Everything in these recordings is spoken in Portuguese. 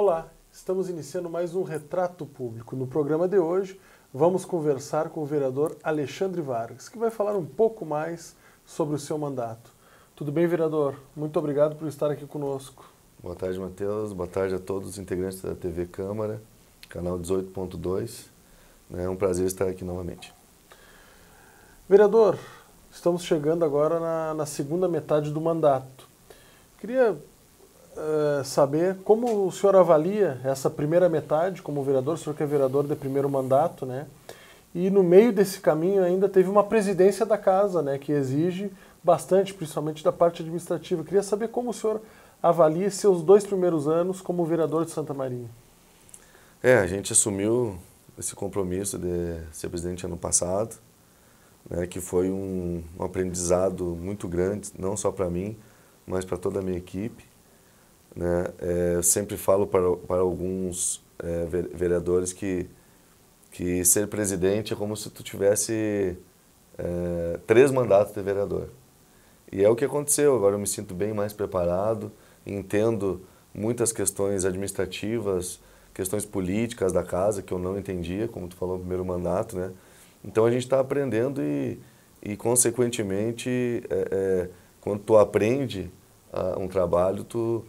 Olá, estamos iniciando mais um Retrato Público. No programa de hoje, vamos conversar com o vereador Alexandre Vargas, que vai falar um pouco mais sobre o seu mandato. Tudo bem, vereador? Muito obrigado por estar aqui conosco. Boa tarde, Matheus. Boa tarde a todos os integrantes da TV Câmara, canal 18.2. É um prazer estar aqui novamente. Vereador, estamos chegando agora na, na segunda metade do mandato. Queria eh, saber como o senhor avalia essa primeira metade como vereador, o senhor que é vereador de primeiro mandato, né? E no meio desse caminho ainda teve uma presidência da casa, né, que exige bastante, principalmente da parte administrativa. Eu queria saber como o senhor avalia seus dois primeiros anos como vereador de Santa Maria. É, a gente assumiu esse compromisso de ser presidente ano passado, né, que foi um, um aprendizado muito grande, não só para mim, mas para toda a minha equipe. Né? É, eu sempre falo para, para alguns é, vereadores que, que ser presidente é como se tu tivesse é, três mandatos de vereador. E é o que aconteceu. Agora eu me sinto bem mais preparado, entendo muitas questões administrativas, questões políticas da casa que eu não entendia, como tu falou no primeiro mandato, né? Então a gente está aprendendo e, e consequentemente, é, é, quando tu aprende ah, um trabalho, tu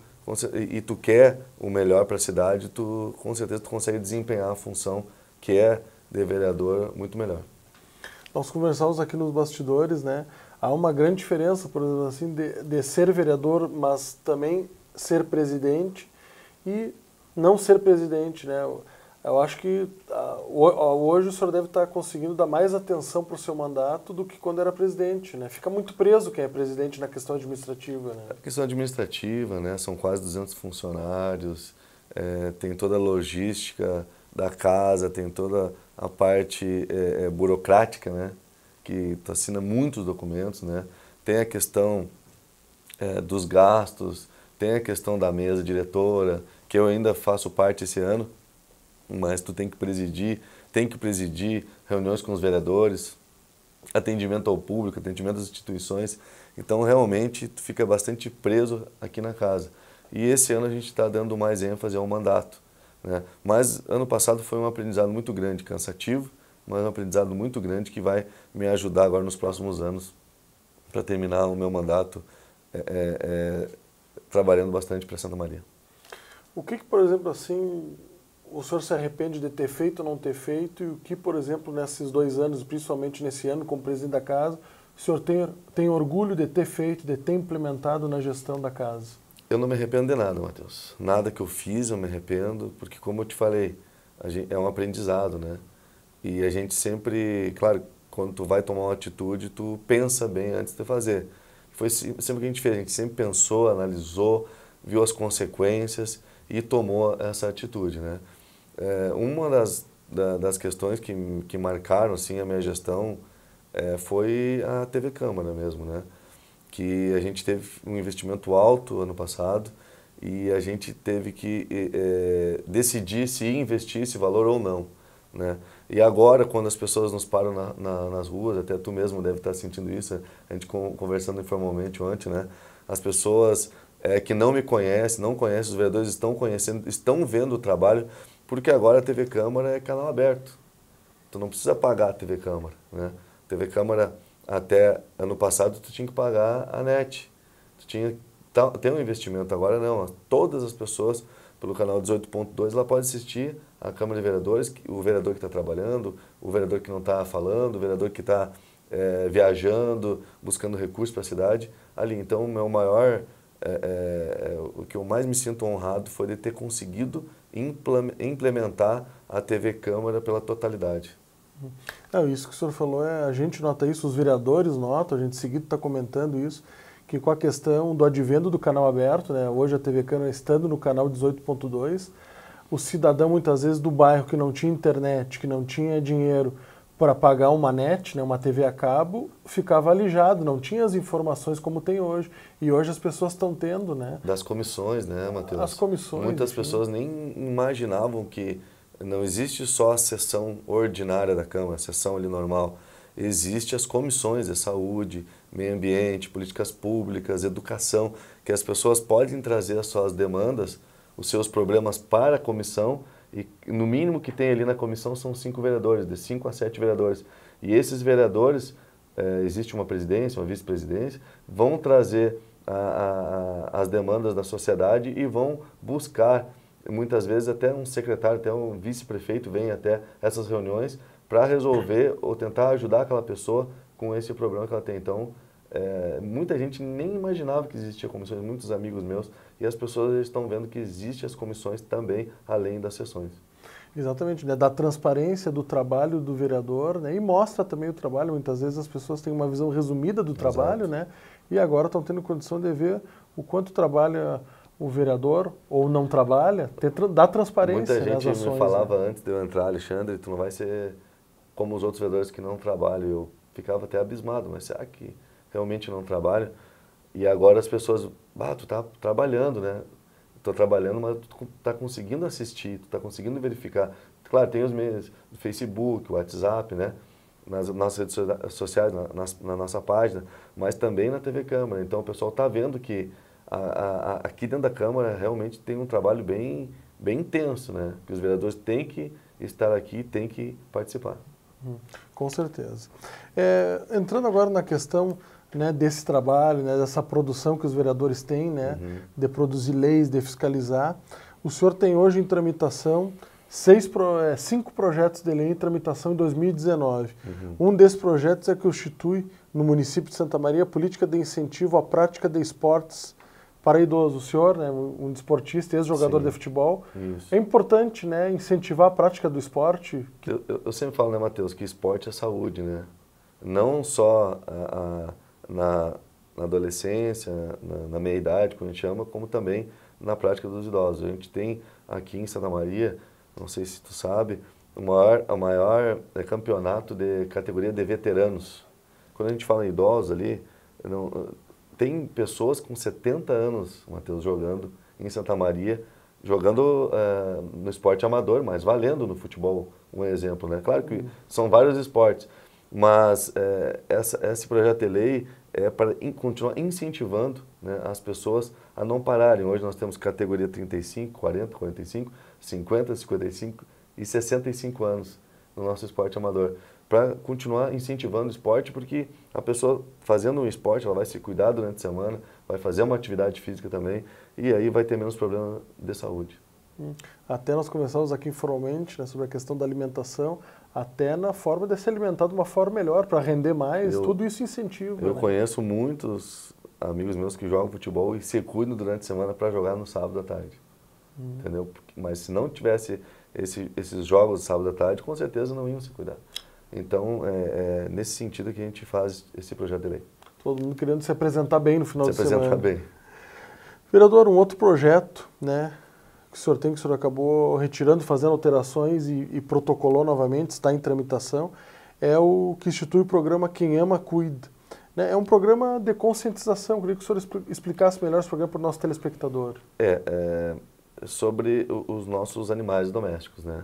e tu quer o melhor para a cidade, tu com certeza tu consegue desempenhar a função que é de vereador muito melhor. Nós conversamos aqui nos bastidores, né? Há uma grande diferença, por exemplo, assim, de, de ser vereador, mas também ser presidente e não ser presidente, né? Eu acho que ah, hoje o senhor deve estar conseguindo dar mais atenção para o seu mandato do que quando era presidente, né? Fica muito preso quem é presidente na questão administrativa, né? a questão administrativa, né? São quase 200 funcionários, é, tem toda a logística da casa, tem toda a parte é, é, burocrática, né? Que assina muitos documentos, né? Tem a questão é, dos gastos, tem a questão da mesa diretora, que eu ainda faço parte esse ano, mas tu tem que presidir, tem que presidir reuniões com os vereadores, atendimento ao público, atendimento às instituições. Então, realmente, tu fica bastante preso aqui na casa. E esse ano a gente está dando mais ênfase ao mandato. Né? Mas ano passado foi um aprendizado muito grande, cansativo, mas um aprendizado muito grande que vai me ajudar agora nos próximos anos para terminar o meu mandato é, é, é trabalhando bastante para Santa Maria. O que, que, por exemplo, assim, o senhor se arrepende de ter feito ou não ter feito e o que, por exemplo, nesses dois anos, principalmente nesse ano como presidente da casa, o senhor tem, tem orgulho de ter feito, de ter implementado na gestão da casa? Eu não me arrependo de nada, Matheus. Nada que eu fiz eu me arrependo, porque como eu te falei, gente, é um aprendizado, né? E a gente sempre, claro, quando tu vai tomar uma atitude, tu pensa bem antes de fazer. Foi sempre o que a gente fez, a gente sempre pensou, analisou, viu as consequências e tomou essa atitude, né? É, uma das, da, das questões que, que marcaram assim, a minha gestão é, foi a TV Câmara mesmo, né? que a gente teve um investimento alto ano passado e a gente teve que é, decidir se investir esse valor ou não. Né? E agora, quando as pessoas nos param na, na, nas ruas, até tu mesmo deve estar sentindo isso, a gente conversando informalmente ontem, né? as pessoas é, que não me conhecem, não conhecem os vereadores, estão conhecendo, estão vendo o trabalho porque agora a TV Câmara é canal aberto. Tu não precisa pagar a TV Câmara, né? TV Câmara até ano passado tu tinha que pagar a net. Tu tinha tem um investimento agora não, todas as pessoas pelo canal 18.2 ela pode assistir a Câmara de Vereadores, o vereador que está trabalhando, o vereador que não está falando, o vereador que está é, viajando, buscando recursos para a cidade ali. Então o meu maior é, é, é, o que eu mais me sinto honrado foi de ter conseguido implementar a TV Câmara pela totalidade. É, isso que o senhor falou, é, a gente nota isso, os vereadores notam, a gente seguido está comentando isso, que com a questão do advento do canal aberto, né, hoje a TV Câmara estando no canal 18.2, o cidadão muitas vezes do bairro que não tinha internet, que não tinha dinheiro, para pagar uma net, né, uma TV a cabo, ficava alijado, não tinha as informações como tem hoje. E hoje as pessoas estão tendo, né? Das comissões, né, Matheus? As comissões. Muitas enfim. pessoas nem imaginavam que não existe só a sessão ordinária da Câmara, a sessão ali normal. Existe as comissões de saúde, meio ambiente, políticas públicas, educação, que as pessoas podem trazer as suas demandas, os seus problemas para a comissão e no mínimo que tem ali na comissão são cinco vereadores, de cinco a sete vereadores. E esses vereadores, eh, existe uma presidência, uma vice-presidência, vão trazer a, a, as demandas da sociedade e vão buscar, muitas vezes até um secretário, até um vice-prefeito vem até essas reuniões para resolver ou tentar ajudar aquela pessoa com esse problema que ela tem. Então, é, muita gente nem imaginava que existia comissões, muitos amigos meus, e as pessoas estão vendo que existem as comissões também, além das sessões. Exatamente, né? da transparência do trabalho do vereador né? e mostra também o trabalho. Muitas vezes as pessoas têm uma visão resumida do trabalho né? e agora estão tendo condição de ver o quanto trabalha o vereador ou não trabalha, dá transparência. Muita né, gente ações, me né? falava né? antes de eu entrar, Alexandre, tu não vai ser como os outros vereadores que não trabalham. Eu ficava até abismado, mas será que realmente não trabalha. E agora as pessoas, ah, tu tá trabalhando, né? Tô trabalhando, mas tu tá conseguindo assistir, tu tá conseguindo verificar. Claro, tem os meios do Facebook, WhatsApp, né? Nas nossas redes sociais, na, na, na nossa página, mas também na TV Câmara. Então o pessoal tá vendo que a, a, aqui dentro da Câmara realmente tem um trabalho bem, bem intenso, né? Que os vereadores têm que estar aqui, têm que participar. Hum, com certeza. É, entrando agora na questão né, desse trabalho, né, dessa produção que os vereadores têm, né, uhum. de produzir leis, de fiscalizar. O senhor tem hoje em tramitação seis pro, é, cinco projetos de lei em tramitação em 2019. Uhum. Um desses projetos é que institui no município de Santa Maria a política de incentivo à prática de esportes para idosos. O senhor, né, um desportista, ex-jogador de futebol, Isso. é importante né, incentivar a prática do esporte. Eu, eu sempre falo, né, Matheus, que esporte é saúde, né? Não só a, a na, na adolescência, na, na meia-idade, como a gente chama, como também na prática dos idosos. A gente tem aqui em Santa Maria, não sei se tu sabe, o maior, o maior é, campeonato de categoria de veteranos. Quando a gente fala em idosos ali, não, tem pessoas com 70 anos, Matheus, jogando em Santa Maria, jogando uh, no esporte amador, mas valendo no futebol, um exemplo, né? Claro que uhum. são vários esportes, mas é, essa, esse projeto de lei é para in, continuar incentivando né, as pessoas a não pararem. Hoje nós temos categoria 35, 40, 45, 50, 55 e 65 anos no nosso esporte amador. Para continuar incentivando o esporte, porque a pessoa fazendo um esporte, ela vai se cuidar durante a semana, vai fazer uma atividade física também, e aí vai ter menos problema de saúde. Hum. Até nós conversamos aqui informalmente né, sobre a questão da alimentação até na forma de se alimentar de uma forma melhor, para render mais, eu, tudo isso incentiva. Eu né? conheço muitos amigos meus que jogam futebol e se cuidam durante a semana para jogar no sábado à tarde. Hum. Entendeu? Mas se não tivesse esse, esses jogos no sábado à tarde, com certeza não iam se cuidar. Então, é, é, nesse sentido que a gente faz esse projeto de lei. Todo mundo querendo se apresentar bem no final se de semana. Se apresentar bem. Vereador, um outro projeto, né, que o senhor tem, que o senhor acabou retirando, fazendo alterações e, e protocolou novamente, está em tramitação, é o que institui o programa Quem Ama, Cuida. Né? É um programa de conscientização. Eu queria que o senhor explicasse melhor esse programa para o nosso telespectador. É, é sobre os nossos animais domésticos, né?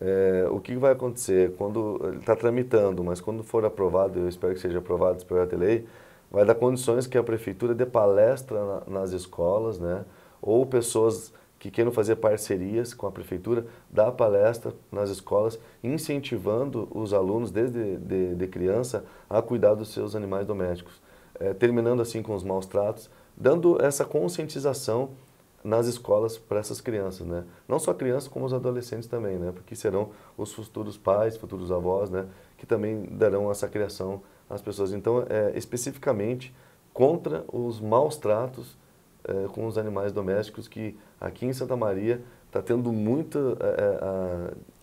É, o que vai acontecer quando ele está tramitando, mas quando for aprovado, eu espero que seja aprovado esse projeto de lei, vai dar condições que a prefeitura dê palestra na, nas escolas, né? Ou pessoas que queiram fazer parcerias com a prefeitura, dar palestra nas escolas, incentivando os alunos desde de, de criança a cuidar dos seus animais domésticos, é, terminando assim com os maus tratos, dando essa conscientização nas escolas para essas crianças, né? Não só crianças, como os adolescentes também, né? Porque serão os futuros pais, futuros avós, né? Que também darão essa criação às pessoas. Então, é, especificamente contra os maus tratos é, com os animais domésticos que aqui em Santa Maria está tendo muita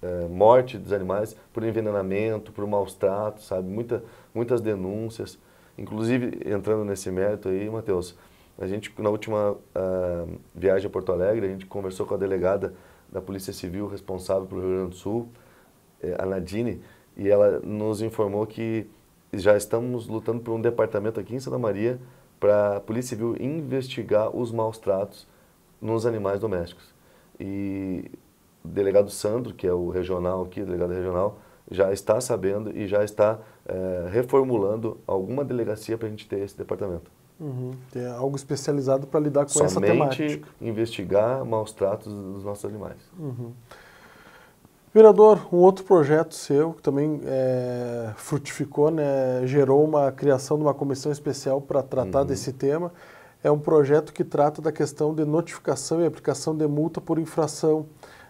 é, morte dos animais por envenenamento, por maus tratos, sabe? Muita, muitas denúncias. Inclusive, entrando nesse mérito aí, Matheus, a gente, na última uh, viagem a Porto Alegre, a gente conversou com a delegada da Polícia Civil responsável pelo Rio Grande do Sul, a Nadine, e ela nos informou que já estamos lutando por um departamento aqui em Santa Maria para a Polícia Civil investigar os maus tratos nos animais domésticos. E o delegado Sandro, que é o regional aqui, o delegado regional, já está sabendo e já está é, reformulando alguma delegacia para a gente ter esse departamento. Uhum. Ter algo especializado para lidar com Somente essa temática. Somente investigar maus tratos dos nossos animais. Uhum. Vereador, um outro projeto seu que também é, frutificou, né, gerou uma criação de uma comissão especial para tratar uhum. desse tema, é um projeto que trata da questão de notificação e aplicação de multa por infração,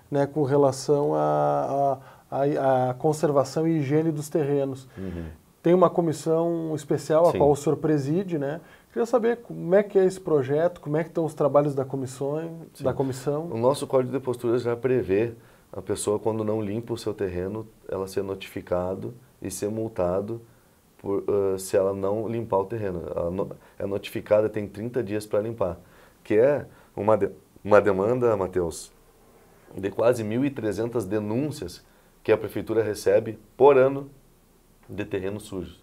né, com relação à a, a, a, conservação e higiene dos terrenos. Uhum. Tem uma comissão especial Sim. a qual o senhor preside, né, Queria saber como é que é esse projeto, como é que estão os trabalhos da comissão, da comissão. O nosso Código de Posturas já prevê a pessoa quando não limpa o seu terreno, ela ser notificado e ser multado por, uh, se ela não limpar o terreno. Ela no, é notificada, tem 30 dias para limpar, que é uma, de, uma demanda, Matheus, de quase 1.300 denúncias que a prefeitura recebe por ano de terreno sujo.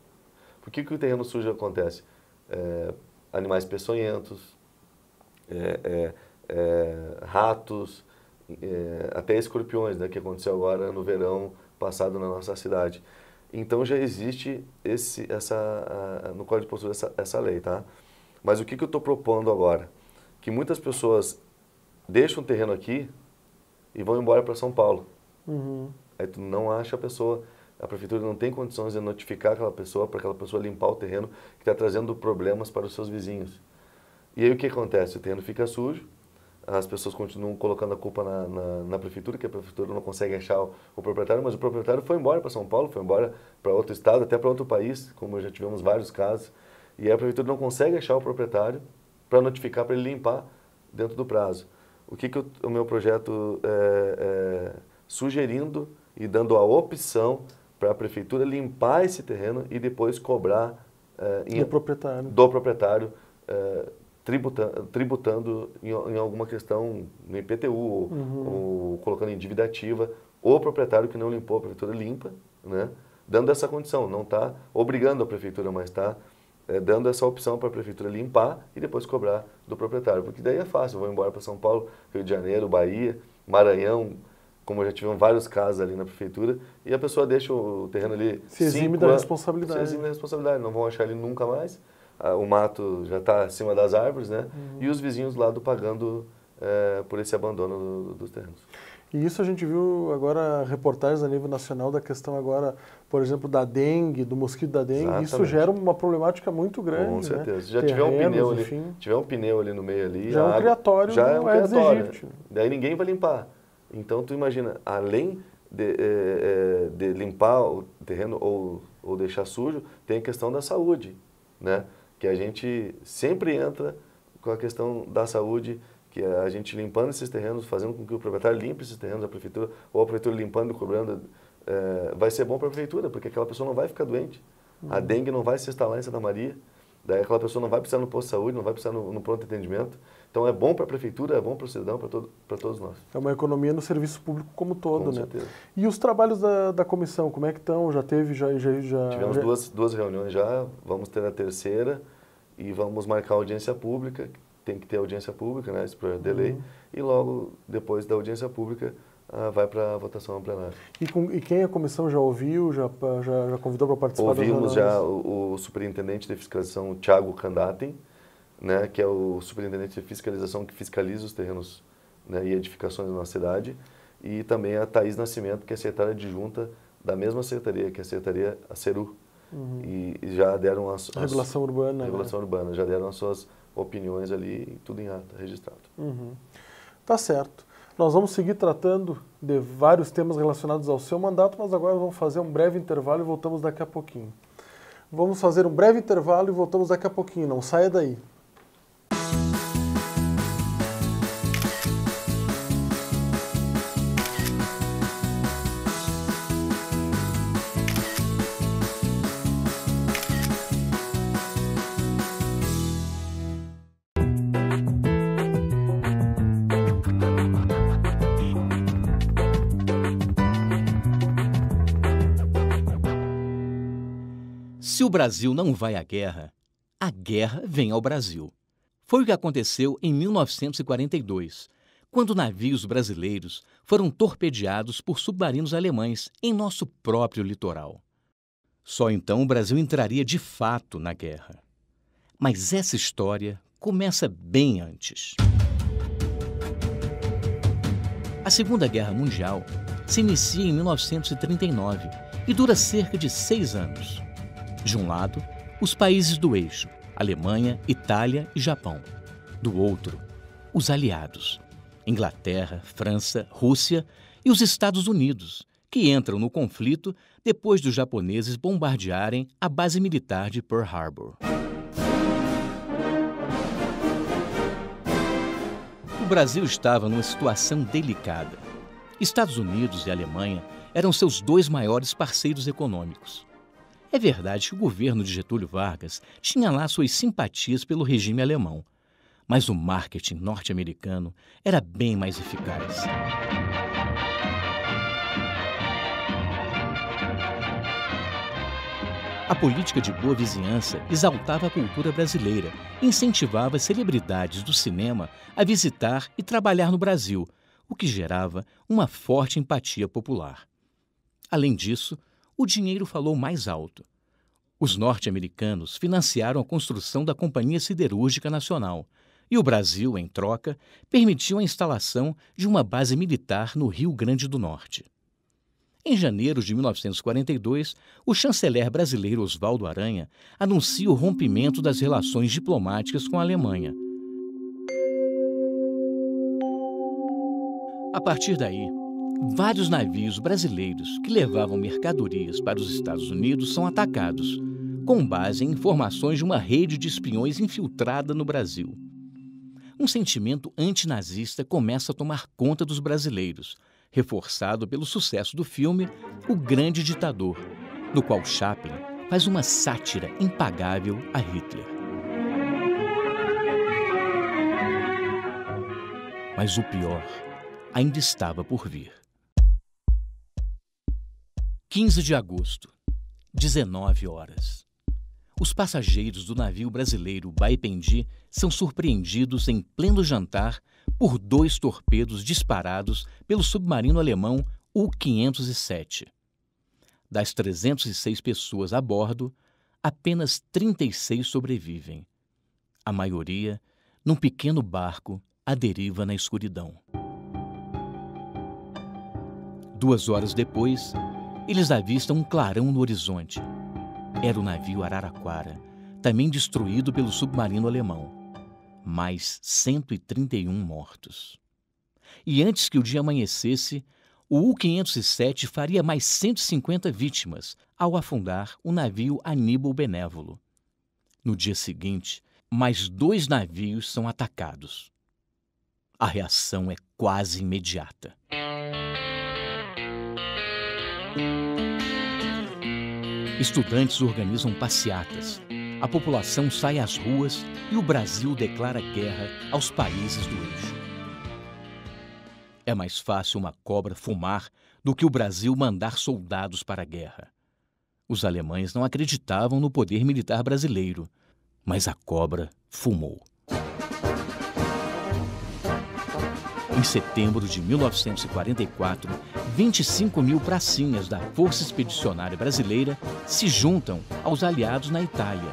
Por que, que o terreno sujo acontece? É, animais peçonhentos, é, é, é ratos, é, até escorpiões, né, que aconteceu agora no verão passado na nossa cidade. Então já existe esse, essa, a, no Código de Postura essa, essa lei, tá? Mas o que, que eu estou propondo agora? Que muitas pessoas deixam o terreno aqui e vão embora para São Paulo. Uhum. Aí tu não acha a pessoa, a prefeitura não tem condições de notificar aquela pessoa para aquela pessoa limpar o terreno que está trazendo problemas para os seus vizinhos. E aí o que acontece? O terreno fica sujo, as pessoas continuam colocando a culpa na, na, na prefeitura, que a prefeitura não consegue achar o, o proprietário, mas o proprietário foi embora para São Paulo, foi embora para outro estado, até para outro país, como já tivemos vários casos, e a prefeitura não consegue achar o proprietário para notificar, para ele limpar dentro do prazo. O que, que o, o meu projeto é, é, sugerindo e dando a opção para a prefeitura limpar esse terreno e depois cobrar é, em, do proprietário, do proprietário é, tributando, tributando em, em, alguma questão no IPTU, uhum. ou, colocando em dívida ativa, o proprietário que não limpou, a prefeitura limpa, né? dando essa condição, não está obrigando a prefeitura, mas está é, dando essa opção para a prefeitura limpar e depois cobrar do proprietário, porque daí é fácil, vou embora para São Paulo, Rio de Janeiro, Bahia, Maranhão, como já tivemos vários casos ali na prefeitura, e a pessoa deixa o terreno ali. Se exime da responsabilidade. Se exime da responsabilidade, não vão achar ele nunca mais o mato já está acima das árvores, né? Uhum. E os vizinhos do pagando é, por esse abandono do, dos terrenos. E isso a gente viu agora reportagens a nível nacional da questão agora, por exemplo, da dengue, do mosquito da dengue. Exatamente. Isso gera uma problemática muito grande. Com né? certeza. Né? Se já Terrenos, tiver um pneu enfim. ali, tiver um pneu ali no meio ali, já é um criatório, já é um é criatório. Né? Daí ninguém vai limpar. Então tu imagina, além de, é, é, de limpar o terreno ou, ou deixar sujo, tem a questão da saúde, né? que a gente sempre entra com a questão da saúde, que é a gente limpando esses terrenos, fazendo com que o proprietário limpe esses terrenos, a prefeitura, ou a prefeitura limpando, e cobrando, é, vai ser bom para a prefeitura, porque aquela pessoa não vai ficar doente. Uhum. A dengue não vai se instalar em Santa Maria, daí aquela pessoa não vai precisar no posto de saúde, não vai precisar no, no pronto atendimento. Então é bom para a prefeitura, é bom para o cidadão, para todo, todos nós. É uma economia no serviço público como todo, Com né? Certeza. E os trabalhos da, da comissão, como é que estão? Já teve, já... já, já Tivemos já... Duas, duas reuniões já, vamos ter a terceira e vamos marcar audiência pública, tem que ter audiência pública, né? Isso por delay. Uhum. E logo depois da audiência pública, ah, vai para a votação plenária. E, com, e, quem a comissão já ouviu, já, já, já convidou para participar? Ouvimos já o, o, superintendente de fiscalização, Thiago Candatem, né, que é o superintendente de fiscalização que fiscaliza os terrenos né, e edificações na nossa cidade, e também a Thaís Nascimento, que é secretária adjunta da mesma secretaria, que é a secretaria a CERU. Uhum. E, e, já deram as, as regulação urbana, regulação né? urbana, já deram as suas opiniões ali, tudo em ata, registrado. Uhum. Tá certo. Nós vamos seguir tratando de vários temas relacionados ao seu mandato, mas agora vamos fazer um breve intervalo e voltamos daqui a pouquinho. Vamos fazer um breve intervalo e voltamos daqui a pouquinho. Não saia daí. Se o Brasil não vai à guerra, a guerra vem ao Brasil. Foi o que aconteceu em 1942, quando navios brasileiros foram torpedeados por submarinos alemães em nosso próprio litoral. Só então o Brasil entraria de fato na guerra. Mas essa história começa bem antes. A Segunda Guerra Mundial se inicia em 1939 e dura cerca de seis anos. De um lado, os países do eixo, Alemanha, Itália e Japão. Do outro, os aliados, Inglaterra, França, Rússia e os Estados Unidos, que entram no conflito depois dos japoneses bombardearem a base militar de Pearl Harbor. O Brasil estava numa situação delicada. Estados Unidos e Alemanha eram seus dois maiores parceiros econômicos. É verdade que o governo de Getúlio Vargas tinha lá suas simpatias pelo regime alemão, mas o marketing norte-americano era bem mais eficaz. A política de boa vizinhança exaltava a cultura brasileira e incentivava celebridades do cinema a visitar e trabalhar no Brasil, o que gerava uma forte empatia popular. Além disso, o dinheiro falou mais alto. Os norte-americanos financiaram a construção da Companhia Siderúrgica Nacional e o Brasil, em troca, permitiu a instalação de uma base militar no Rio Grande do Norte. Em janeiro de 1942, o chanceler brasileiro Oswaldo Aranha anuncia o rompimento das relações diplomáticas com a Alemanha. A partir daí, Vários navios brasileiros que levavam mercadorias para os Estados Unidos são atacados, com base em informações de uma rede de espiões infiltrada no Brasil. Um sentimento antinazista começa a tomar conta dos brasileiros, reforçado pelo sucesso do filme O Grande Ditador, no qual Chaplin faz uma sátira impagável a Hitler. Mas o pior ainda estava por vir. 15 de agosto, 19 horas. Os passageiros do navio brasileiro Baipendi são surpreendidos em pleno jantar por dois torpedos disparados pelo submarino alemão U-507. Das 306 pessoas a bordo, apenas 36 sobrevivem. A maioria num pequeno barco à deriva na escuridão. Duas horas depois, eles avistam um clarão no horizonte. Era o navio Araraquara, também destruído pelo submarino alemão. Mais 131 mortos. E antes que o dia amanhecesse, o U-507 faria mais 150 vítimas ao afundar o navio Aníbal Benévolo. No dia seguinte, mais dois navios são atacados. A reação é quase imediata. Estudantes organizam passeatas. A população sai às ruas e o Brasil declara guerra aos países do eixo. É mais fácil uma cobra fumar do que o Brasil mandar soldados para a guerra. Os alemães não acreditavam no poder militar brasileiro, mas a cobra fumou. Em setembro de 1944, 25 mil pracinhas da Força Expedicionária Brasileira se juntam aos aliados na Itália,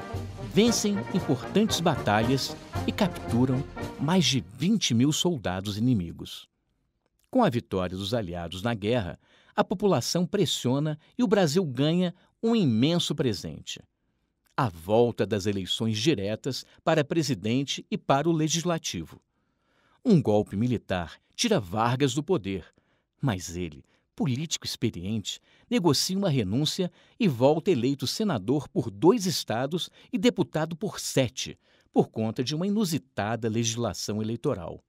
vencem importantes batalhas e capturam mais de 20 mil soldados inimigos. Com a vitória dos aliados na guerra, a população pressiona e o Brasil ganha um imenso presente. A volta das eleições diretas para presidente e para o legislativo. Um golpe militar tira Vargas do poder, mas ele político experiente, negocia uma renúncia e volta eleito senador por dois estados e deputado por sete, por conta de uma inusitada legislação eleitoral.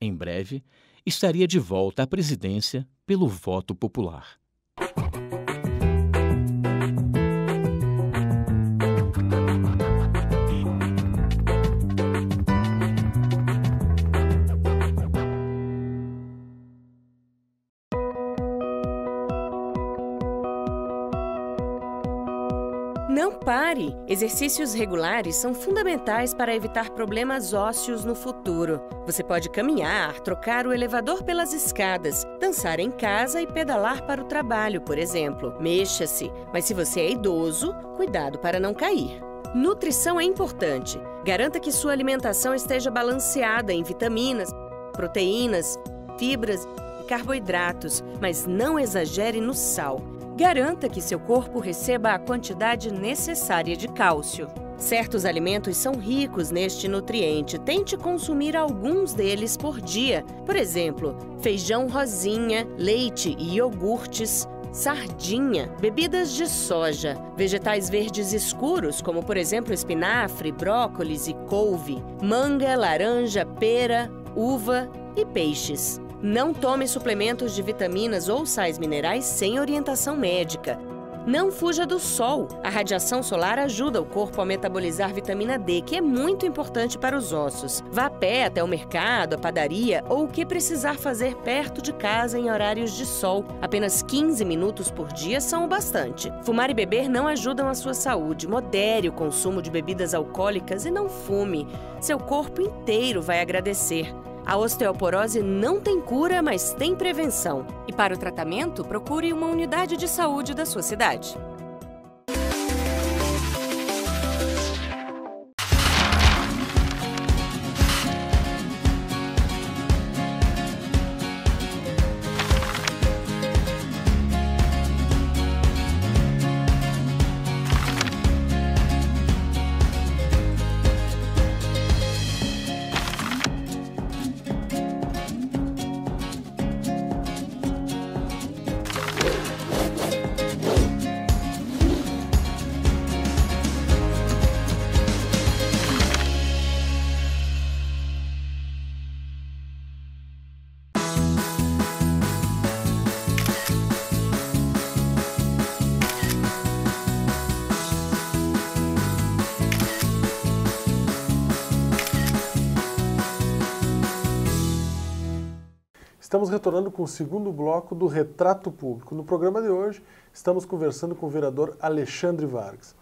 Em breve, estaria de volta à presidência pelo voto popular. Não pare! Exercícios regulares são fundamentais para evitar problemas ósseos no futuro. Você pode caminhar, trocar o elevador pelas escadas, dançar em casa e pedalar para o trabalho, por exemplo. Mexa-se, mas se você é idoso, cuidado para não cair. Nutrição é importante. Garanta que sua alimentação esteja balanceada em vitaminas, proteínas, fibras e carboidratos, mas não exagere no sal. Garanta que seu corpo receba a quantidade necessária de cálcio. Certos alimentos são ricos neste nutriente. Tente consumir alguns deles por dia. Por exemplo, feijão rosinha, leite e iogurtes, sardinha, bebidas de soja, vegetais verdes escuros, como por exemplo espinafre, brócolis e couve, manga, laranja, pera, uva e peixes. Não tome suplementos de vitaminas ou sais minerais sem orientação médica. Não fuja do sol. A radiação solar ajuda o corpo a metabolizar vitamina D, que é muito importante para os ossos. Vá a pé até o mercado, a padaria ou o que precisar fazer perto de casa em horários de sol. Apenas 15 minutos por dia são o bastante. Fumar e beber não ajudam a sua saúde. Modere o consumo de bebidas alcoólicas e não fume. Seu corpo inteiro vai agradecer. A osteoporose não tem cura, mas tem prevenção. E para o tratamento, procure uma unidade de saúde da sua cidade. Estamos retornando com o segundo bloco do Retrato Público. No programa de hoje, estamos conversando com o vereador Alexandre Vargas.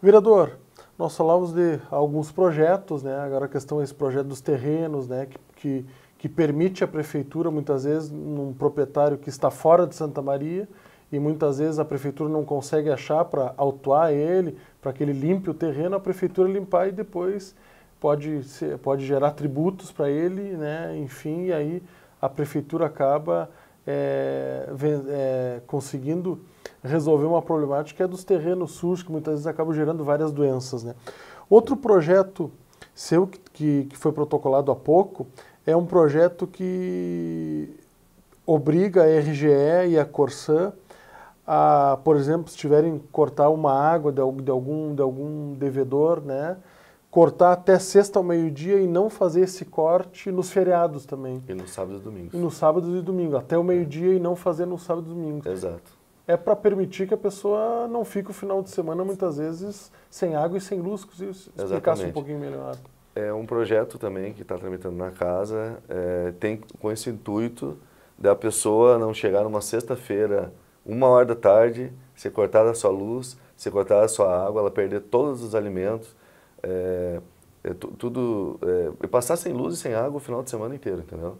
Vereador, nós falamos de alguns projetos, né? agora a questão é esse projeto dos terrenos, né? que, que, que permite à prefeitura, muitas vezes, num proprietário que está fora de Santa Maria, e muitas vezes a prefeitura não consegue achar para autuar ele, para que ele limpe o terreno, a prefeitura limpar e depois pode, ser, pode gerar tributos para ele, né? enfim, e aí a prefeitura acaba é, é, conseguindo resolver uma problemática que é dos terrenos sujos, que muitas vezes acabam gerando várias doenças. Né? Outro projeto seu, que, que foi protocolado há pouco, é um projeto que obriga a RGE e a Corsã a, por exemplo, se tiverem cortar uma água de, algum, de algum devedor, né, cortar até sexta ao meio-dia e não fazer esse corte nos feriados também. E nos sábados e domingos. E nos sábados e domingos, até o meio-dia e não fazer nos sábados e domingos. Exato. É para permitir que a pessoa não fique o final de semana, muitas vezes, sem água e sem luz, se explicasse um pouquinho melhor. É um projeto também que está tramitando na casa, é, tem com esse intuito da pessoa não chegar numa sexta-feira, uma hora da tarde, ser cortada a sua luz, ser cortada a sua água, ela perder todos os alimentos, é, é, tudo é, passar sem luz e sem água o final de semana inteiro, entendeu?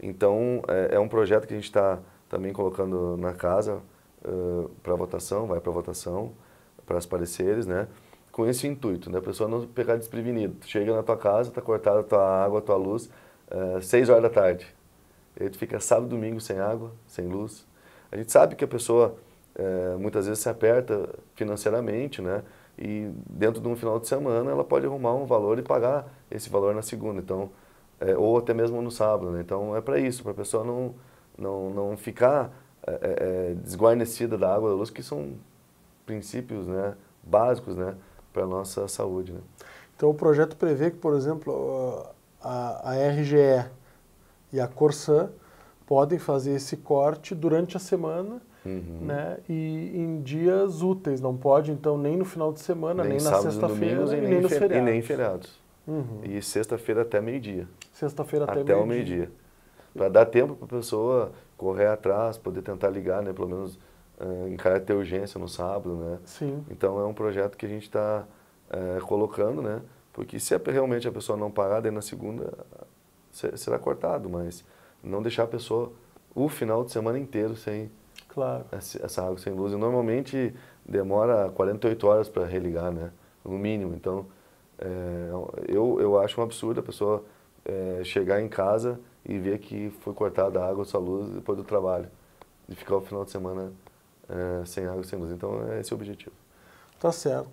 Então é, é um projeto que a gente está também colocando na casa para votação, vai para votação para as pareceres, né? Com esse intuito, né? A pessoa não pegar desprevenido. Tu chega na tua casa, tá cortada a tua água, a tua luz, uh, 6 horas da tarde. E aí tu fica sábado, domingo sem água, sem luz. A gente sabe que a pessoa muitas vezes se aperta financeiramente, né? e dentro de um final de semana ela pode arrumar um valor e pagar esse valor na segunda, então é, ou até mesmo no sábado. Né? Então é para isso, para a pessoa não, não, não ficar é, é, é desguarnecida da água, da luz, que são princípios né, básicos né, para a nossa saúde. Né? Então o projeto prevê que, por exemplo, a, a RGE e a Corsan podem fazer esse corte durante a semana uhum. né? E em dias úteis, não pode então nem no final de semana, nem, nem na sexta-feira, nem, nem, nos feriados. E nem feriados. Uhum. E sexta-feira até meio-dia. Sexta-feira até, até meio-dia. Meio dia, para dar tempo para a pessoa correr atrás, poder tentar ligar, né? Pelo menos uh, eh, encarar ter urgência no sábado, né? Sim. Então é um projeto que a gente está uh, eh, colocando, né? Porque se realmente a pessoa não parar, daí na segunda será cortado, mas não deixar a pessoa o final de semana inteiro sem Claro. Essa, essa água sem luz. E normalmente demora 48 horas para religar, né? No mínimo. Então, é, eu, eu acho um absurdo a pessoa é, chegar em casa e ver que foi cortada a água, sua luz depois do trabalho. E ficar o final de semana é, sem água, sem luz. Então, é esse o objetivo. Tá certo.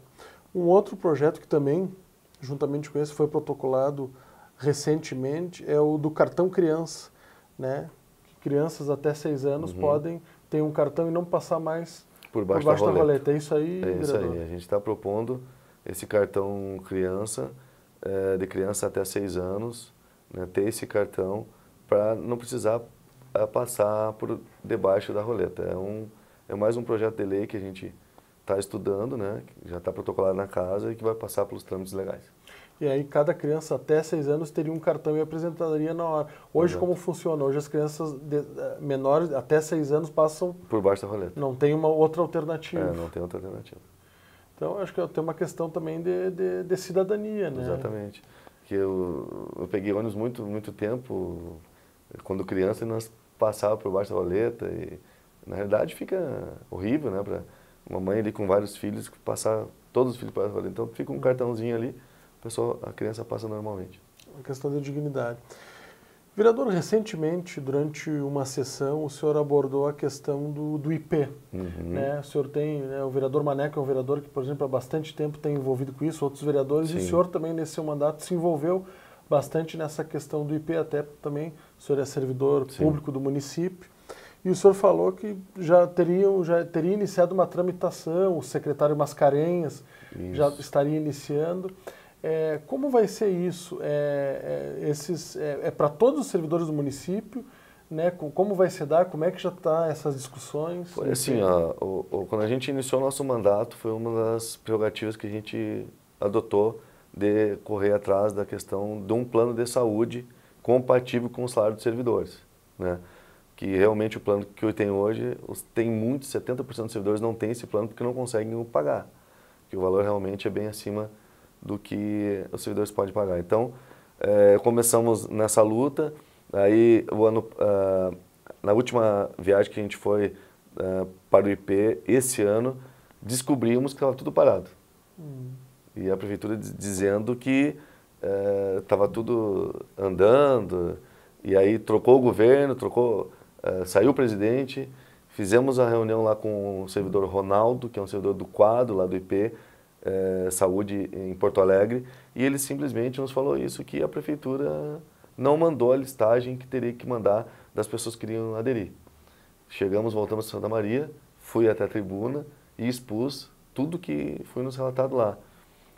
Um outro projeto que também, juntamente com esse, foi protocolado recentemente é o do cartão criança, né? Que crianças até seis anos uhum. podem ter um cartão e não passar mais por baixo, por baixo da, da, roleta. É isso aí, É isso vereador? aí. A gente está propondo esse cartão criança, é, de criança até 6 anos, né, ter esse cartão para não precisar eh, passar por debaixo da roleta. É, um, é mais um projeto de lei que a gente está estudando, né, já está protocolado na casa e que vai passar pelos trâmites legais. E aí cada criança até seis anos teria um cartão e apresentaria na hora. Hoje Exato. como funciona? Hoje as crianças de, eh, menores até seis anos passam por baixo da roleta. Não tem uma outra alternativa. É, não tem outra alternativa. Então acho que é, tem uma questão também de, de, de cidadania, né? Exatamente. Que eu, eu peguei ônibus muito muito tempo quando criança e nós passava por baixo da roleta e na realidade fica horrível, né, para uma mãe ali com vários filhos passar todos os filhos para a roleta. Então fica um hum. cartãozinho ali a, pessoa, a criança passa normalmente. A questão da dignidade. Vereador, recentemente, durante uma sessão, o senhor abordou a questão do, do IP. Uhum. Né? O senhor tem, né, o vereador Maneco é um vereador que, por exemplo, há bastante tempo tem envolvido com isso, outros vereadores, Sim. e o senhor também, nesse seu mandato, se envolveu bastante nessa questão do IP, até também o senhor é servidor Sim. público do município. E o senhor falou que já teriam já teria iniciado uma tramitação, o secretário Mascarenhas Isso. já estaria iniciando. É, como vai ser isso? É, é esses, é, é para todos os servidores do município? Né, como vai se dar? Como é que já está essas discussões? Foi assim, ó, o, o, quando a gente iniciou nosso mandato, foi uma das prerrogativas que a gente adotou de correr atrás da questão de um plano de saúde compatível com o salário dos servidores. Né? Que realmente o plano que eu tenho hoje, tem muitos, 70% dos servidores não tem esse plano porque não conseguem pagar. Que o valor realmente é bem acima do que os servidores podem pagar. Então, é, começamos nessa luta. Aí, o ano, uh, na última viagem que a gente foi uh, para o IP, esse ano, descobrimos que estava tudo parado. Hum. E a prefeitura dizendo que estava é, uh, tudo andando. E aí, trocou o governo, trocou, saiu o presidente. Fizemos a reunião lá com o servidor Ronaldo, que é um servidor do quadro lá do IP, é, Saúde em Porto Alegre, e ele simplesmente nos falou isso, que a prefeitura não mandou a listagem que teria que mandar das pessoas que iriam aderir. Chegamos, voltamos para Santa Maria, fui até a tribuna e expus tudo que foi nos relatado lá.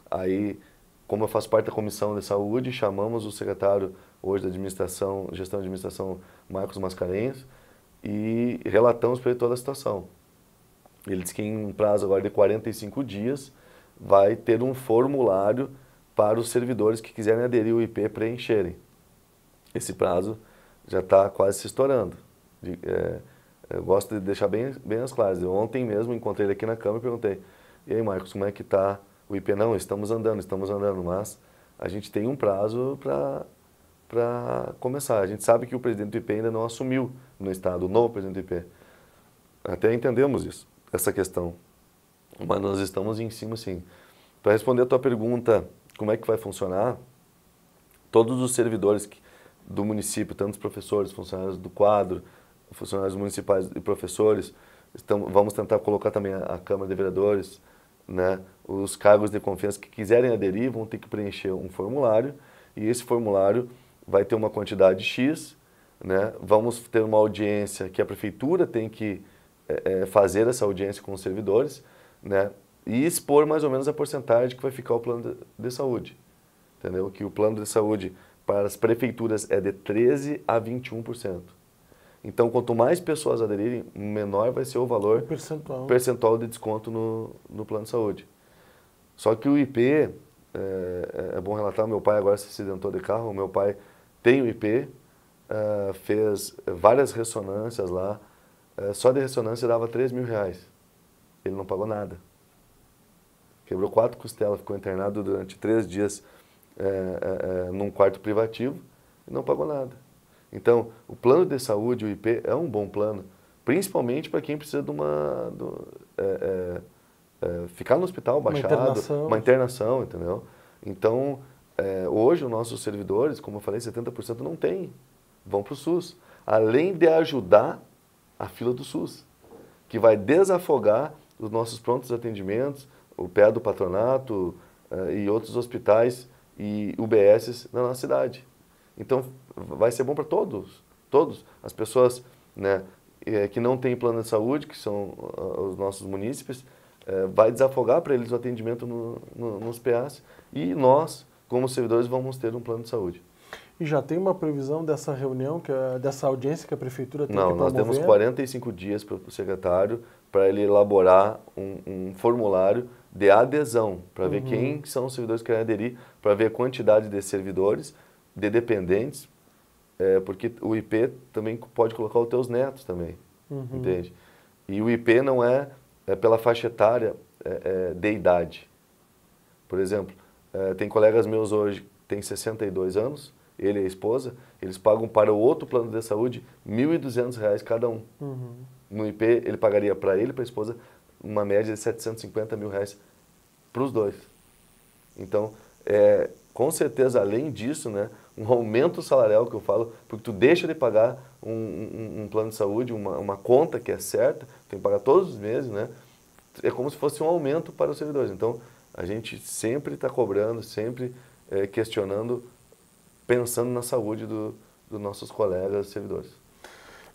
Aí, como eu faço parte da comissão de saúde, chamamos o secretário hoje da administração, gestão de administração, Marcos Mascarenhas, e relatamos para ele toda a situação. Ele disse que em um prazo agora de 45 dias, vai ter um formulário para os servidores que quiserem aderir ao IP preencherem. Esse prazo já está quase se estourando. De, é, eu gosto de deixar bem, bem as claras. Eu ontem mesmo encontrei ele aqui na Câmara e perguntei, e aí Marcos, como é que está o IP? Não, estamos andando, estamos andando, mas a gente tem um prazo para para começar. A gente sabe que o presidente do IP ainda não assumiu no Estado, o novo presidente do IP. Até entendemos isso, essa questão mas nós estamos em cima sim. Para responder a tua pergunta, como é que vai funcionar? Todos os servidores que, do município, tanto os professores, funcionários do quadro, funcionários municipais e professores, estamos, vamos tentar colocar também a, a Câmara de Vereadores, né? Os cargos de confiança que quiserem aderir vão ter que preencher um formulário e esse formulário vai ter uma quantidade X, né? Vamos ter uma audiência que a prefeitura tem que é, é fazer essa audiência com os servidores né? E expor mais ou menos a porcentagem que vai ficar o plano de saúde. Entendeu? Que o plano de saúde para as prefeituras é de 13 a 21%. Então, quanto mais pessoas aderirem, menor vai ser o valor percentual, percentual de desconto no, no plano de saúde. Só que o IP, é, é, é bom relatar, meu pai agora se acidentou de carro, meu pai tem o IP, é, ah, fez várias ressonâncias lá, é, só de ressonância dava 3 mil reais. Ele não pagou nada. Quebrou quatro costelas, ficou internado durante três dias é, é, é, num quarto privativo e não pagou nada. Então, o plano de saúde, o IP, é um bom plano, principalmente para quem precisa de uma. Do, é, é, é, ficar no hospital baixado, uma internação, uma internação entendeu? Então, hoje, os nossos servidores, como eu falei, 70% não tem, vão para o SUS. Além de ajudar a fila do SUS, que vai desafogar os nossos prontos atendimentos, o PEA do Patronato uh, e outros hospitais e UBSs na nossa cidade. Então, vai ser bom para todos, todos. As pessoas né, eh, que não têm plano de saúde, que são ah, ah, os nossos munícipes, uh, vai desafogar para eles o atendimento no, no, nos PAs e nós, como servidores, vamos ter um plano de saúde. E já tem uma previsão dessa reunião, que é, dessa audiência que a prefeitura tem Não, que promover? Não, nós temos 45 dias para o secretário para ele elaborar um, um, formulário de adesão, para ver uhum. quem são os servidores que querem aderir, para ver a quantidade de servidores, de dependentes, é, porque o IP também pode colocar os teus netos também, uhum. entende? E o IP não é, é pela faixa etária é, é de idade. Por exemplo, é, tem colegas meus hoje que têm 62 anos, ele e a esposa, eles pagam para o outro plano de saúde R$ 1.200 cada um. Uhum no IP ele pagaria para ele e para a esposa uma média de 750 mil reais para os dois. Então, é, com certeza, além disso, né, um aumento salarial que eu falo, porque tu deixa de pagar um, um, um plano de saúde, uma, uma, conta que é certa, tem que pagar todos os meses, né? É como se fosse um aumento para os servidores. Então, a gente sempre está cobrando, sempre é, questionando, pensando na saúde do, dos nossos colegas servidores.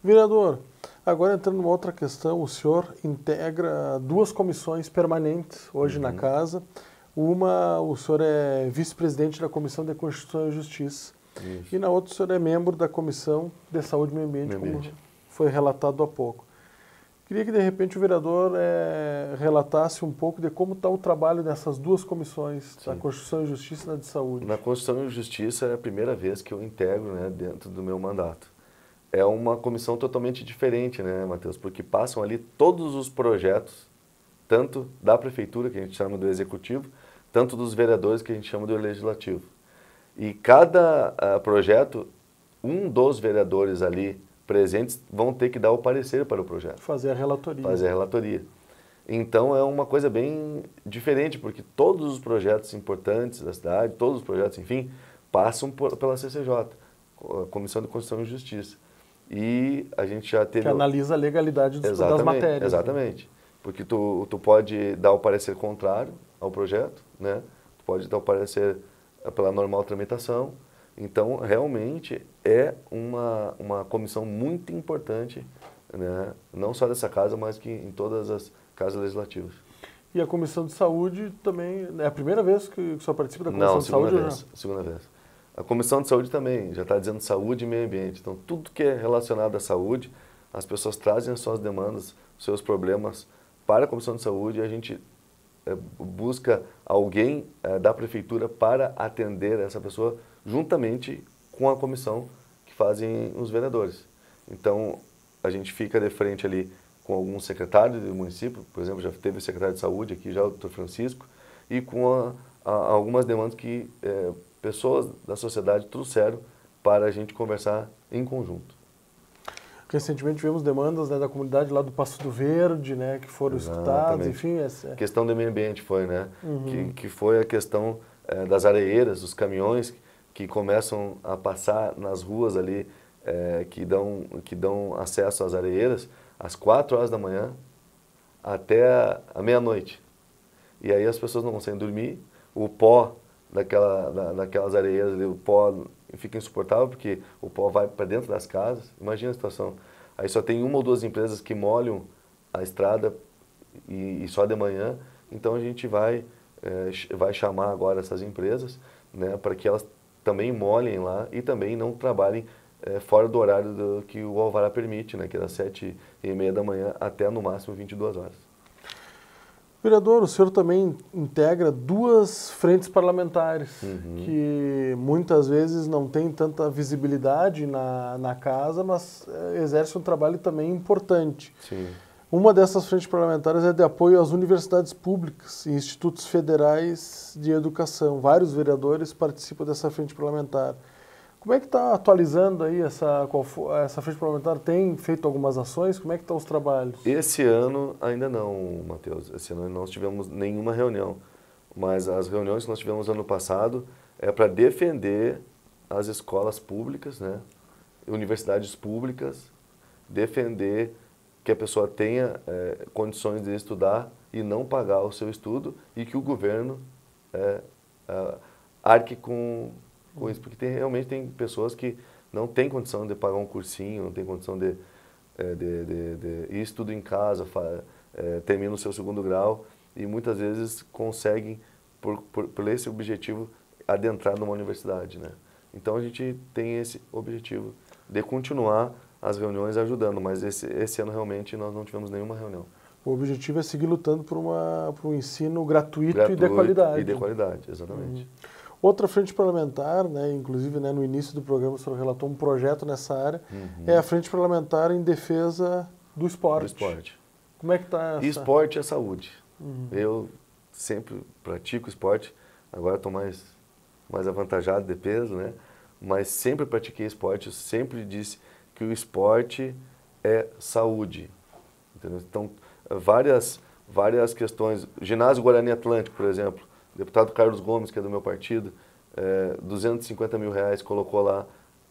Vereador, Agora entrando numa outra questão, o senhor integra duas comissões permanentes hoje uhum. na casa. Uma, o senhor é vice-presidente da Comissão de Constituição e Justiça. Isso. E na outra, o senhor é membro da Comissão de Saúde e Meio Ambiente, Meio Ambiente. como foi relatado há pouco. Queria que, de repente, o vereador é, relatasse um pouco de como está o trabalho dessas duas comissões, Sim. da Constituição e Justiça e da de Saúde. Na Constituição e Justiça é a primeira vez que eu integro né, dentro do meu mandato é uma comissão totalmente diferente, né, Matheus? Porque passam ali todos os projetos, tanto da prefeitura, que a gente chama do executivo, tanto dos vereadores, que a gente chama do legislativo. E cada uh, projeto, um dos vereadores ali presentes vão ter que dar o parecer para o projeto. Fazer a relatoria. Fazer a relatoria. Então é uma coisa bem diferente, porque todos os projetos importantes da cidade, todos os projetos, enfim, passam por, pela CCJ, Comissão de Constituição e Justiça e a gente já teve... Que analisa a legalidade dos, das matérias. Né? Exatamente, né? porque tu, tu pode dar o parecer contrário ao projeto, né? tu pode dar o parecer eh, pela normal tramitação, então realmente é uma, uma comissão muito importante, né? não só dessa casa, mas que em todas as casas legislativas. E a Comissão de Saúde também, é a primeira vez que o senhor participa da Comissão Não, de Saúde? Não, segunda vez. Segunda vez. A Comissão de Saúde também já está dizendo saúde e meio ambiente. Então, tudo que é relacionado à saúde, as pessoas trazem as suas demandas, os seus problemas para a Comissão de Saúde e a gente é, busca alguém é, da Prefeitura para atender essa pessoa juntamente com a comissão que fazem os vereadores. Então, a gente fica de frente ali com algum secretário do município, por exemplo, já teve o secretário de saúde aqui, já o doutor Francisco, e com a, a, algumas demandas que é, pessoas da sociedade trouxeram para a gente conversar em conjunto. Recentemente tivemos demandas né, da comunidade lá do Passo do Verde, né, que foram escutadas, enfim. Essa... É questão do meio ambiente foi, né? Uhum. Que, que foi a questão é, das areeiras, dos caminhões que começam a passar nas ruas ali, é, que, dão, que dão acesso às areeiras às 4 horas da manhã até a meia-noite. E aí as pessoas não conseguem dormir, o pó daquela, da, daquelas areias ali, o pó fica insuportável porque o pó vai para dentro das casas. Imagina a situação. Aí só tem uma ou duas empresas que molham a estrada e, e só de manhã. Então a gente vai, é, vai chamar agora essas empresas né, para que elas também molhem lá e também não trabalhem é, fora do horário do, que o Alvará permite, né, que é das sete e meia da manhã até no máximo 22 horas. Vereador, o senhor também integra duas frentes parlamentares uhum. que muitas vezes não têm tanta visibilidade na, na casa, mas eh, exercem um trabalho também importante. Sim. Uma dessas frentes parlamentares é de apoio às universidades públicas e institutos federais de educação. Vários vereadores participam dessa frente parlamentar. Como é que está atualizando aí essa, for, essa frente parlamentar? Tem feito algumas ações? Como é que estão tá os trabalhos? Esse ano ainda não, Matheus. Esse ano não tivemos nenhuma reunião. Mas as reuniões que nós tivemos ano passado é para defender as escolas públicas, né? universidades públicas, defender que a pessoa tenha é, condições de estudar e não pagar o seu estudo e que o governo é, é, arque com isso porque tem, realmente tem pessoas que não têm condição de pagar um cursinho, não têm condição de, é, de, de, de em casa, fa, é, termina o seu segundo grau e muitas vezes conseguem, por, por, por esse objetivo, adentrar numa universidade, né? Então a gente tem esse objetivo de continuar as reuniões ajudando, mas esse, esse ano realmente nós não tivemos nenhuma reunião. O objetivo é seguir lutando por, uma, por um ensino gratuito, gratuito e de qualidade. E de qualidade, exatamente. Uhum. Outra frente parlamentar, né, inclusive né, no início do programa o senhor relatou um projeto nessa área, uhum. é a Frente Parlamentar em Defesa do Esporte. Do esporte. Como é que está essa? Esporte é saúde. Uhum. Eu sempre pratico esporte, agora estou mais, mais avantajado de peso, né? mas sempre pratiquei esporte, eu sempre disse que o esporte é saúde. Entendeu? Então, várias, várias questões. Ginásio Guarani Atlântico, por exemplo, deputado Carlos Gomes, que é do meu partido, é, eh, 250 mil reais colocou lá.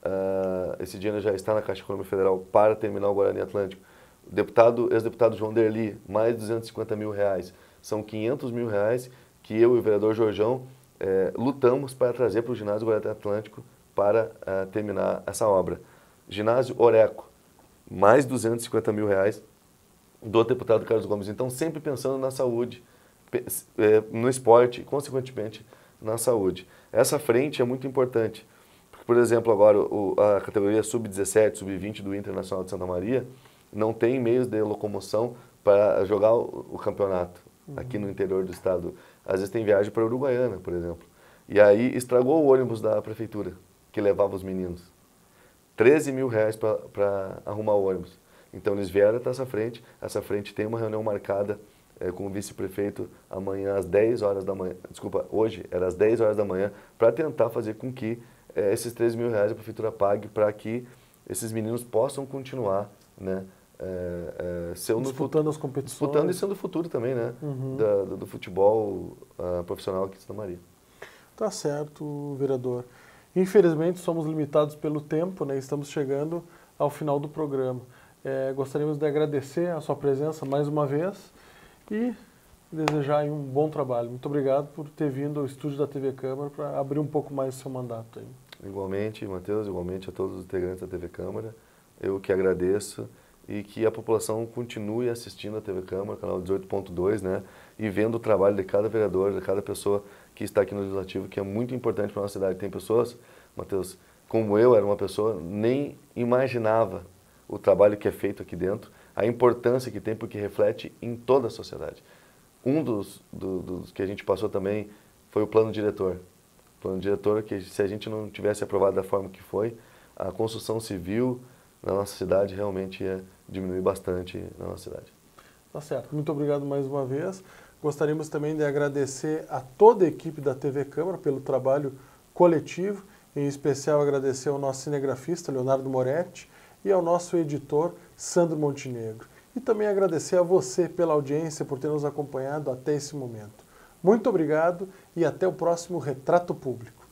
Uh, esse dinheiro já está na Caixa Econômica Federal para terminar o Guarani Atlântico. O deputado, ex-deputado João Derli, mais 250 mil reais. São 500 mil reais que eu e o vereador Jorjão é, lutamos para trazer para o ginásio Guarani Atlântico para uh, terminar essa obra. Ginásio Oreco, mais 250 mil reais do deputado Carlos Gomes. Então, sempre pensando na saúde, é, no esporte e, consequentemente, na saúde. Essa frente é muito importante. Porque, por exemplo, agora o, a categoria sub-17, sub-20 do Internacional de Santa Maria não tem meios de locomoção para jogar o, o campeonato uhum. aqui no interior do estado. Às vezes tem viagem para Uruguaiana, por exemplo. E aí estragou o ônibus da prefeitura, que levava os meninos. 13 mil reais para arrumar o ônibus. Então eles vieram até essa frente, essa frente tem uma reunião marcada é, com o vice-prefeito amanhã às 10 horas da manhã, desculpa, hoje era às 10 horas da manhã, para tentar fazer com que é, esses 3 mil reais a prefeitura pague para que esses meninos possam continuar, né? É, é, sendo disputando as competições. Disputando e sendo futuro também, né? Uhum. Da, do, do, futebol uh, profissional aqui de Santa Maria. Tá certo, vereador. Infelizmente, somos limitados pelo tempo, né? Estamos chegando ao final do programa. É, gostaríamos de agradecer a sua presença mais uma vez e desejar um bom trabalho. Muito obrigado por ter vindo ao estúdio da TV Câmara para abrir um pouco mais o seu mandato. Aí. Igualmente, Matheus, igualmente a todos os integrantes da TV Câmara. Eu que agradeço e que a população continue assistindo a TV Câmara, canal 18.2, né? E vendo o trabalho de cada vereador, de cada pessoa que está aqui no Legislativo, que é muito importante para a nossa cidade. Tem pessoas, Matheus, como eu era uma pessoa, nem imaginava o trabalho que é feito aqui dentro a importância que tem, porque reflete em toda a sociedade. Um dos, do, dos que a gente passou também foi o plano diretor. O plano diretor que, se a gente não tivesse aprovado da forma que foi, a construção civil na nossa cidade realmente ia diminuir bastante na nossa cidade. Tá certo. Muito obrigado mais uma vez. Gostaríamos também de agradecer a toda a equipe da TV Câmara pelo trabalho coletivo, em especial agradecer ao nosso cinegrafista Leonardo Moretti e ao nosso editor Sandro Montenegro. E também agradecer a você pela audiência, por ter nos acompanhado até esse momento. Muito obrigado e até o próximo Retrato Público.